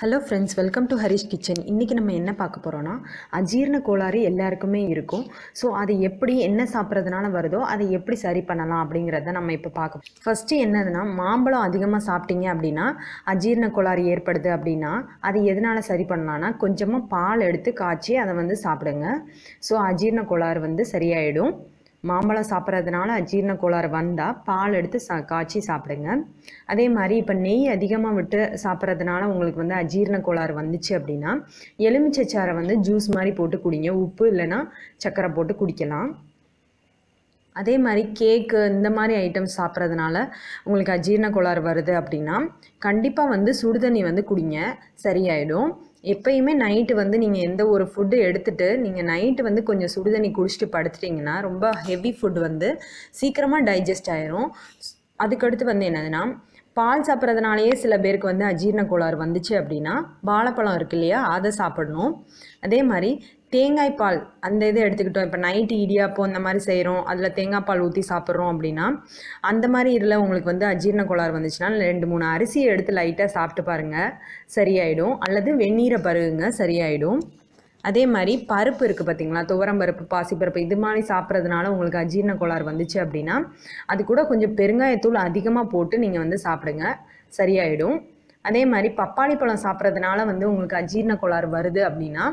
hello friends welcome to Harish kitchen இன்றைக்கி நம்ம என்ன பார்க்க போகிறோன்னா அஜீரண கோளாறு எல்லாருக்குமே இருக்கும் ஸோ அது எப்படி என்ன சாப்பிட்றதுனால வருதோ அதை எப்படி சரி பண்ணலாம் அப்படிங்கிறத நம்ம இப்போ பார்க்க ஃபஸ்ட்டு என்னதுன்னா மாம்பழம் அதிகமாக சாப்பிட்டீங்க அப்படின்னா அஜீரண கோளாறு ஏற்படுது அப்படின்னா அதை எதனால் சரி பண்ணலான்னா கொஞ்சமாக பால் எடுத்து காய்ச்சி அதை வந்து சாப்பிடுங்க ஸோ அஜீரண கோளாறு வந்து சரியாயிடும் மாம்பழம் சாப்பிட்றதுனால அஜீரண கோளாறு வந்தால் பால் எடுத்து சா காய்ச்சி சாப்பிடுங்க அதே மாதிரி இப்போ நெய் அதிகமாக விட்டு சாப்பிட்றதுனால உங்களுக்கு வந்து அஜீரண கோளாறு வந்துச்சு அப்படின்னா எலுமிச்சைச்சாரை வந்து ஜூஸ் மாதிரி போட்டு குடிங்க உப்பு இல்லைன்னா சக்கரை போட்டு குடிக்கலாம் அதே மாதிரி கேக்கு இந்த மாதிரி ஐட்டம்ஸ் சாப்பிட்றதுனால உங்களுக்கு அஜீரண கோளாறு வருது அப்படின்னா கண்டிப்பாக வந்து சுடுதண்ணி வந்து குடிங்க சரியாயிடும் எப்பயுமே நைட்டு வந்து நீங்கள் எந்த ஒரு ஃபுட்டு எடுத்துகிட்டு நீங்கள் நைட்டு வந்து கொஞ்சம் சுடுதண்ணி குடிச்சிட்டு படுத்துட்டிங்கன்னா ரொம்ப ஹெவி ஃபுட் வந்து சீக்கிரமாக டைஜஸ்ட் ஆயிரும் அதுக்கடுத்து வந்து என்னதுன்னா பால் சாப்பிட்றதுனாலேயே சில பேருக்கு வந்து அஜீர்ண கோளாறு வந்துச்சு அப்படின்னா வாழைப்பழம் இருக்கு இல்லையா அதை சாப்பிடணும் அதே மாதிரி தேங்காய் பால் அந்த இதை எடுத்துக்கிட்டோம் இப்போ நைட்டு இடியாப்பம் அந்த மாதிரி செய்கிறோம் அதில் தேங்காய் பால் ஊற்றி சாப்பிட்றோம் அப்படின்னா அந்த மாதிரி இதில் உங்களுக்கு வந்து அஜீரண கோளாறு வந்துச்சுன்னா ரெண்டு மூணு அரிசியை எடுத்து லைட்டாக சாப்பிட்டு பாருங்கள் சரியாயிடும் அல்லது வெந்நீரை பருகுங்க சரியாயிடும் அதே மாதிரி பருப்பு இருக்குது பார்த்திங்களா துவரம் பருப்பு பாசிப்பருப்பு இது மாதிரி சாப்பிட்றதுனால உங்களுக்கு அஜீரண கோளாறு வந்துச்சு அப்படின்னா அது கூட கொஞ்சம் பெருங்காயத்தூள் அதிகமாக போட்டு நீங்கள் வந்து சாப்பிடுங்க சரியாயிடும் அதே மாதிரி பப்பாளி பழம் சாப்பிட்றதுனால வந்து உங்களுக்கு அஜீரண கோளாறு வருது அப்படின்னா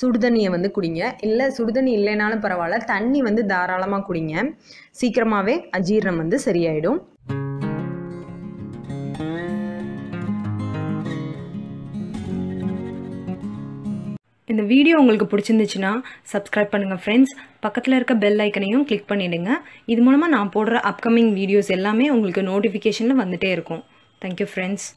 சுடுதண்ணியை வந்து குடிங்க இல்லை சுடுதண்ணி இல்லைனாலும் பரவாயில்ல தண்ணி வந்து தாராளமாக குடிங்க சீக்கிரமாகவே அஜீரணம் வந்து சரியாயிடும் இந்த வீடியோ உங்களுக்கு பிடிச்சிருந்துச்சுன்னா சப்ஸ்கிரைப் பண்ணுங்கள் ஃப்ரெண்ட்ஸ் பக்கத்தில் இருக்க பெல் ஐக்கனையும் கிளிக் பண்ணிவிடுங்க இது மூலமாக நான் போடுற அப்கமிங் வீடியோஸ் எல்லாமே உங்களுக்கு நோட்டிஃபிகேஷனில் வந்துகிட்டே இருக்கும் தேங்க்யூ ஃப்ரெண்ட்ஸ்